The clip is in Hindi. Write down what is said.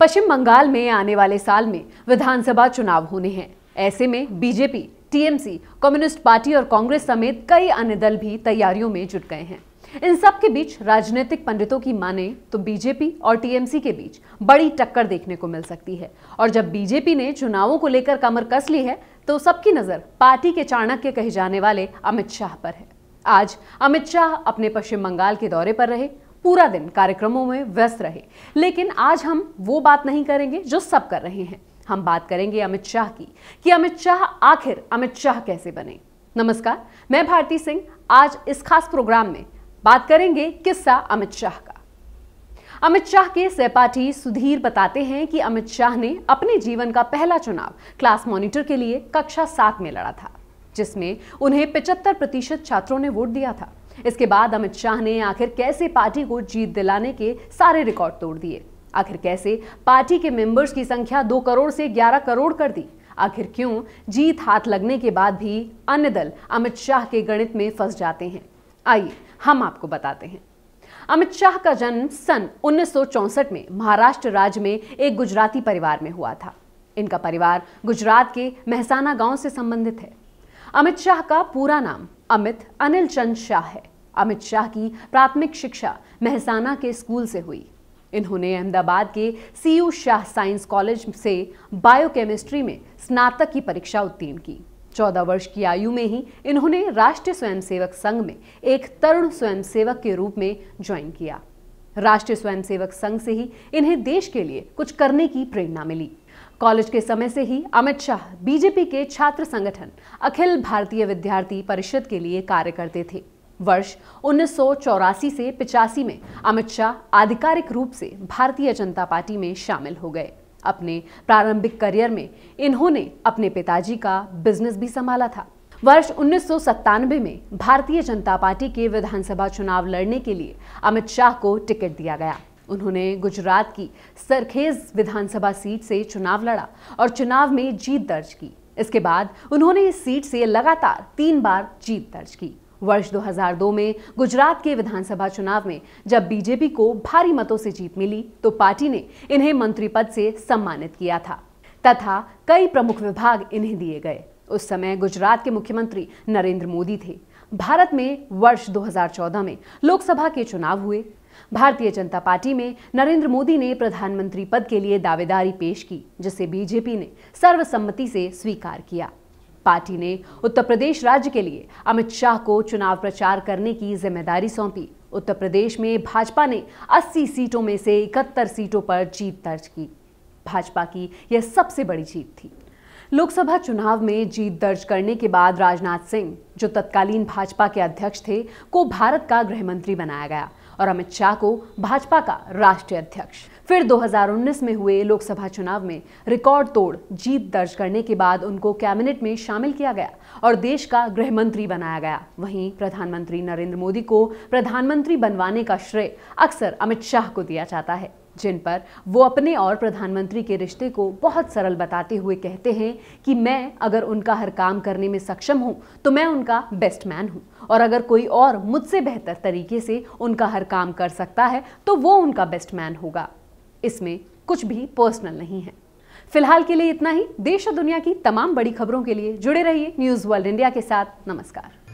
पश्चिम बंगाल में आने वाले साल में विधानसभा चुनाव होने हैं ऐसे में बीजेपी टीएमसी कम्युनिस्ट पार्टी और कांग्रेस समेत कई अन्य दल भी तैयारियों में जुट गए हैं इन सब के बीच राजनीतिक पंडितों की माने तो बीजेपी और टीएमसी के बीच बड़ी टक्कर देखने को मिल सकती है और जब बीजेपी ने चुनावों को लेकर कमर कस ली है तो सबकी नज़र पार्टी के चाणक्य कहे जाने वाले अमित शाह पर है आज अमित शाह अपने पश्चिम बंगाल के दौरे पर रहे पूरा दिन कार्यक्रमों में व्यस्त रहे लेकिन आज हम वो बात नहीं करेंगे जो सब कर रहे हैं हम बात करेंगे अमित शाह की कि अमित शाह आखिर अमित शाह कैसे बने नमस्कार मैं भारती सिंह आज इस खास प्रोग्राम में बात करेंगे किस्सा अमित शाह का अमित शाह के सहपाठी सुधीर बताते हैं कि अमित शाह ने अपने जीवन का पहला चुनाव क्लास मॉनिटर के लिए कक्षा सात में लड़ा था जिसमें उन्हें 75 प्रतिशत छात्रों ने वोट दिया था इसके बाद अमित शाह ने आखिर कैसे पार्टी को जीत दिलाने के सारे रिकॉर्ड तोड़ दिए आखिर कैसे पार्टी के मेंबर्स की संख्या दो करोड़ से ग्यारह करोड़ कर दी आखिर क्यों जीत हाथ लगने के बाद भी अन्य दल अमित शाह के गणित में फंस जाते हैं आइए हम आपको बताते हैं अमित शाह का जन्म सन 1964 में महाराष्ट्र राज्य में एक गुजराती परिवार में हुआ था इनका परिवार गुजरात के मेहसाना गांव से संबंधित है अमित शाह का पूरा नाम अमित अनिल चंद शाह है अमित शाह की प्राथमिक शिक्षा महसाना के स्कूल से हुई इन्होंने अहमदाबाद के सीयू शाह साइंस कॉलेज से बायोकेमिस्ट्री में स्नातक की परीक्षा उत्तीर्ण की चौदह वर्ष की आयु में ही इन्होंने राष्ट्रीय स्वयंसेवक संघ में एक तरुण स्वयंसेवक के रूप में ज्वाइन किया राष्ट्रीय स्वयंसेवक संघ से ही इन्हें देश के लिए कुछ करने की प्रेरणा मिली कॉलेज के समय से ही अमित शाह बीजेपी के छात्र संगठन अखिल भारतीय विद्यार्थी परिषद के लिए कार्य करते थे वर्ष उन्नीस से पिचासी में अमित शाह आधिकारिक रूप से भारतीय जनता पार्टी में शामिल हो गए अपने प्रारंभिक करियर में इन्होंने अपने पिताजी का बिजनेस भी संभाला था वर्ष उन्नीस में भारतीय जनता पार्टी के विधानसभा चुनाव लड़ने के लिए अमित शाह को टिकट दिया गया उन्होंने गुजरात की सरखेज विधानसभा सीट से चुनाव लड़ा और चुनाव में जीत दर्ज की इसके बाद उन्होंने इस सीट से लगातार तीन बार जीत दर्ज की वर्ष 2002 में गुजरात के विधानसभा चुनाव में जब बीजेपी को भारी मतों से जीत मिली तो पार्टी ने इन्हें मंत्री पद से सम्मानित किया था तथा कई प्रमुख विभाग इन्हें दिए गए उस समय गुजरात के मुख्यमंत्री नरेंद्र मोदी थे भारत में वर्ष 2014 में लोकसभा के चुनाव हुए भारतीय जनता पार्टी में नरेंद्र मोदी ने प्रधानमंत्री पद के लिए दावेदारी पेश की जिसे बीजेपी ने सर्वसम्मति से स्वीकार किया पार्टी ने उत्तर प्रदेश राज्य के लिए अमित शाह को चुनाव प्रचार करने की जिम्मेदारी सौंपी उत्तर प्रदेश में भाजपा ने 80 सीटों में से इकहत्तर सीटों पर जीत दर्ज की भाजपा की यह सबसे बड़ी जीत थी लोकसभा चुनाव में जीत दर्ज करने के बाद राजनाथ सिंह जो तत्कालीन भाजपा के अध्यक्ष थे को भारत का गृहमंत्री बनाया गया और अमित शाह को भाजपा का राष्ट्रीय अध्यक्ष फिर 2019 में हुए लोकसभा चुनाव में रिकॉर्ड तोड़ जीत दर्ज करने के बाद उनको कैबिनेट में शामिल किया गया और देश का गृह मंत्री बनाया गया वहीं प्रधानमंत्री नरेंद्र मोदी को प्रधानमंत्री बनवाने का श्रेय अक्सर अमित शाह को दिया जाता है जिन पर वो अपने और प्रधानमंत्री के रिश्ते को बहुत सरल बताते हुए कहते हैं कि मैं अगर उनका हर काम करने में सक्षम हूँ तो मैं उनका बेस्ट मैन हूँ और अगर कोई और मुझसे बेहतर तरीके से उनका हर काम कर सकता है तो वो उनका बेस्ट मैन होगा इसमें कुछ भी पर्सनल नहीं है फिलहाल के लिए इतना ही देश और दुनिया की तमाम बड़ी खबरों के लिए जुड़े रहिए न्यूज़ वर्ल्ड इंडिया के साथ नमस्कार